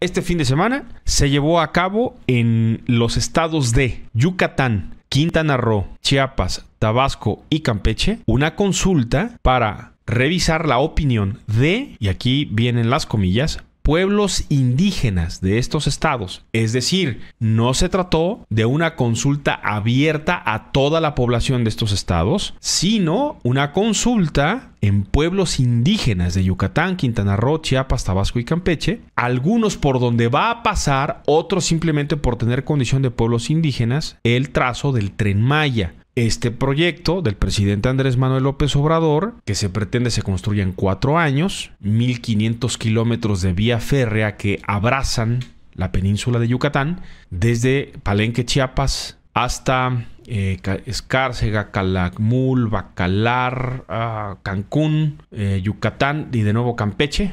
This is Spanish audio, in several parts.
Este fin de semana se llevó a cabo en los estados de Yucatán, Quintana Roo, Chiapas, Tabasco y Campeche una consulta para revisar la opinión de, y aquí vienen las comillas, pueblos indígenas de estos estados. Es decir, no se trató de una consulta abierta a toda la población de estos estados, sino una consulta en pueblos indígenas de Yucatán, Quintana Roo, Chiapas, Tabasco y Campeche, algunos por donde va a pasar, otros simplemente por tener condición de pueblos indígenas, el trazo del tren Maya este proyecto del presidente Andrés Manuel López Obrador, que se pretende se construya en cuatro años, 1.500 kilómetros de vía férrea que abrazan la península de Yucatán, desde Palenque, Chiapas, hasta eh, Escárcega, Calakmul, Bacalar, ah, Cancún, eh, Yucatán y de nuevo Campeche,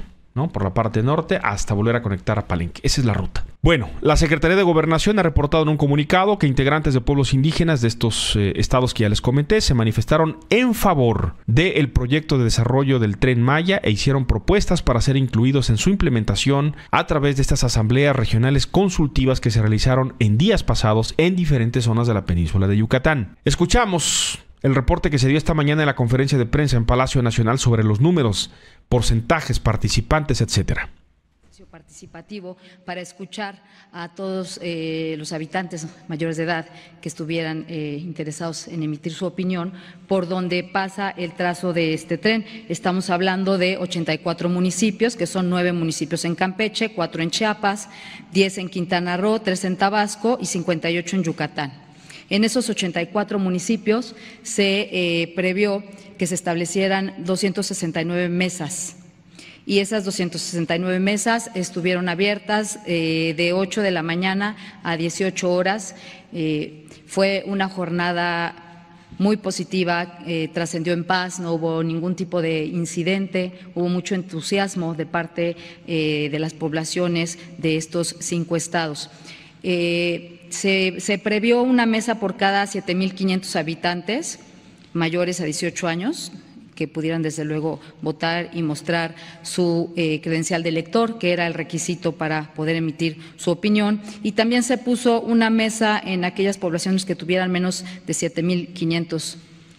por la parte norte hasta volver a conectar a Palenque. Esa es la ruta. Bueno, la Secretaría de Gobernación ha reportado en un comunicado que integrantes de pueblos indígenas de estos eh, estados que ya les comenté se manifestaron en favor del proyecto de desarrollo del tren Maya e hicieron propuestas para ser incluidos en su implementación a través de estas asambleas regionales consultivas que se realizaron en días pasados en diferentes zonas de la península de Yucatán. Escuchamos el reporte que se dio esta mañana en la conferencia de prensa en Palacio Nacional sobre los números, porcentajes, participantes, etcétera participativo para escuchar a todos eh, los habitantes mayores de edad que estuvieran eh, interesados en emitir su opinión por donde pasa el trazo de este tren. Estamos hablando de 84 municipios, que son nueve municipios en Campeche, cuatro en Chiapas, 10 en Quintana Roo, tres en Tabasco y 58 en Yucatán. En esos 84 municipios se eh, previó que se establecieran 269 mesas y esas 269 mesas estuvieron abiertas eh, de 8 de la mañana a 18 horas. Eh, fue una jornada muy positiva, trascendió en paz, no hubo ningún tipo de incidente, hubo mucho entusiasmo de parte de las poblaciones de estos cinco estados se, previó una mesa por cada 7.500 habitantes mayores a 18 años, que pudieran desde luego votar y mostrar su eh, credencial de elector, que era el requisito para poder emitir su opinión. Y también se puso una mesa en aquellas poblaciones que tuvieran menos de 7.500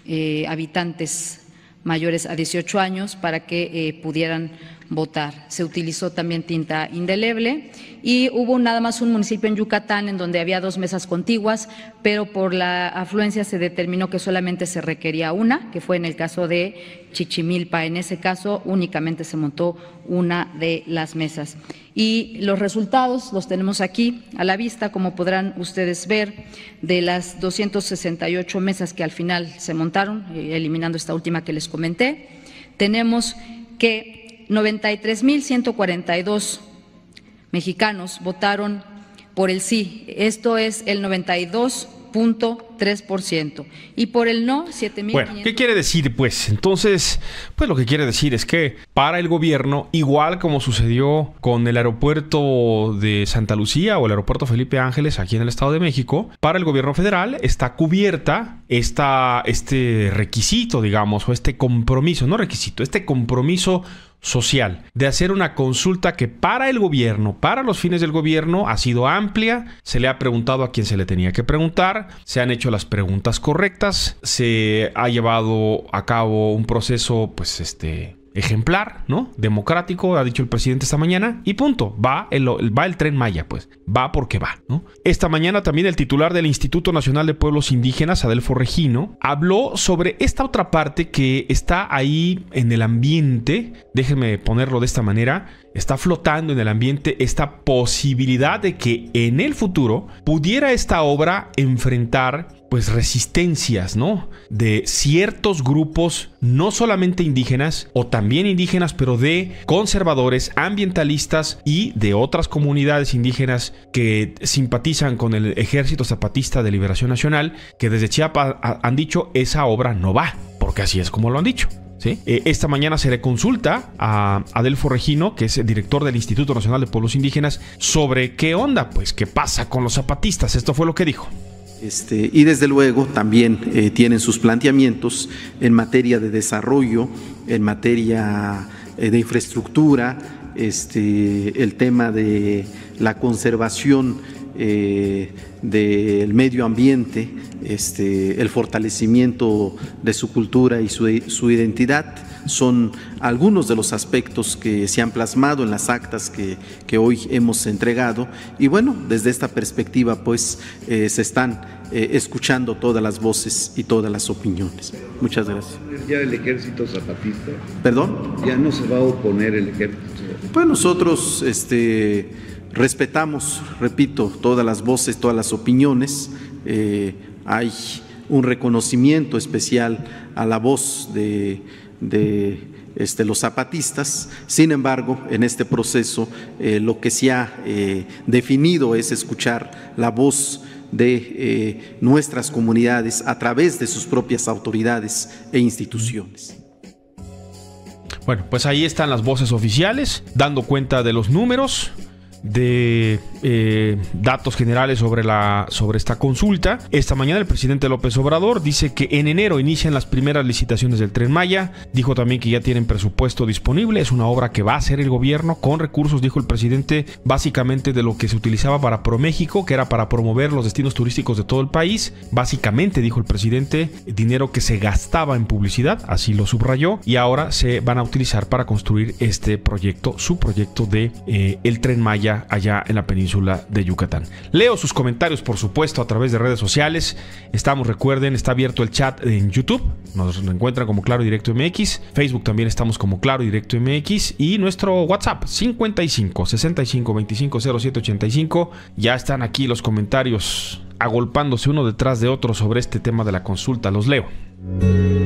eh, habitantes mayores a 18 años para que eh, pudieran votar. Se utilizó también tinta indeleble y hubo nada más un municipio en Yucatán en donde había dos mesas contiguas, pero por la afluencia se determinó que solamente se requería una, que fue en el caso de Chichimilpa. En ese caso únicamente se montó una de las mesas. Y los resultados los tenemos aquí a la vista, como podrán ustedes ver, de las 268 mesas que al final se montaron, eh, eliminando esta última que les comenté, tenemos que 93.142 mexicanos votaron por el sí, esto es el 92.3%, y por el no, 7.000. Bueno, ¿qué quiere decir pues? Entonces, pues lo que quiere decir es que para el gobierno, igual como sucedió con el aeropuerto de Santa Lucía o el aeropuerto Felipe Ángeles aquí en el Estado de México, para el gobierno federal está cubierta esta, este requisito, digamos, o este compromiso, no requisito, este compromiso social, de hacer una consulta que para el gobierno, para los fines del gobierno, ha sido amplia, se le ha preguntado a quien se le tenía que preguntar, se han hecho las preguntas correctas, se ha llevado a cabo un proceso, pues este ejemplar, ¿no? Democrático, ha dicho el presidente esta mañana, y punto. Va el, va el tren Maya, pues. Va porque va, ¿no? Esta mañana también el titular del Instituto Nacional de Pueblos Indígenas, Adelfo Regino, habló sobre esta otra parte que está ahí en el ambiente, déjenme ponerlo de esta manera, está flotando en el ambiente esta posibilidad de que en el futuro pudiera esta obra enfrentar pues resistencias, ¿no? De ciertos grupos, no solamente indígenas, o también indígenas, pero de conservadores, ambientalistas y de otras comunidades indígenas que simpatizan con el Ejército Zapatista de Liberación Nacional, que desde Chiapas han dicho esa obra no va, porque así es como lo han dicho. Eh, esta mañana se le consulta a Adelfo Regino, que es el director del Instituto Nacional de Pueblos Indígenas, sobre qué onda, pues qué pasa con los zapatistas. Esto fue lo que dijo. Este, y desde luego también eh, tienen sus planteamientos en materia de desarrollo, en materia eh, de infraestructura, este, el tema de la conservación eh, del medio ambiente, este, el fortalecimiento de su cultura y su, su identidad son algunos de los aspectos que se han plasmado en las actas que, que hoy hemos entregado. Y bueno, desde esta perspectiva, pues eh, se están eh, escuchando todas las voces y todas las opiniones. Muchas gracias. ¿Ya el ejército zapatista? ¿Perdón? ¿Ya no se va a oponer el ejército? Pues nosotros este, respetamos, repito, todas las voces, todas las opiniones. Eh, hay un reconocimiento especial a la voz de de este, los zapatistas. Sin embargo, en este proceso eh, lo que se ha eh, definido es escuchar la voz de eh, nuestras comunidades a través de sus propias autoridades e instituciones. Bueno, pues ahí están las voces oficiales, dando cuenta de los números, de eh, datos generales sobre, la, sobre esta consulta. Esta mañana el presidente López Obrador dice que en enero inician las primeras licitaciones del tren Maya. Dijo también que ya tienen presupuesto disponible. Es una obra que va a hacer el gobierno con recursos, dijo el presidente, básicamente de lo que se utilizaba para ProMéxico, que era para promover los destinos turísticos de todo el país. Básicamente, dijo el presidente, dinero que se gastaba en publicidad, así lo subrayó, y ahora se van a utilizar para construir este proyecto, su proyecto de eh, el tren Maya allá en la península de Yucatán. Leo sus comentarios, por supuesto, a través de redes sociales. Estamos, recuerden, está abierto el chat en YouTube. Nos encuentran como Claro Directo MX. Facebook también estamos como Claro Directo MX. Y nuestro WhatsApp, 55 65 25 07 85. Ya están aquí los comentarios agolpándose uno detrás de otro sobre este tema de la consulta. Los leo.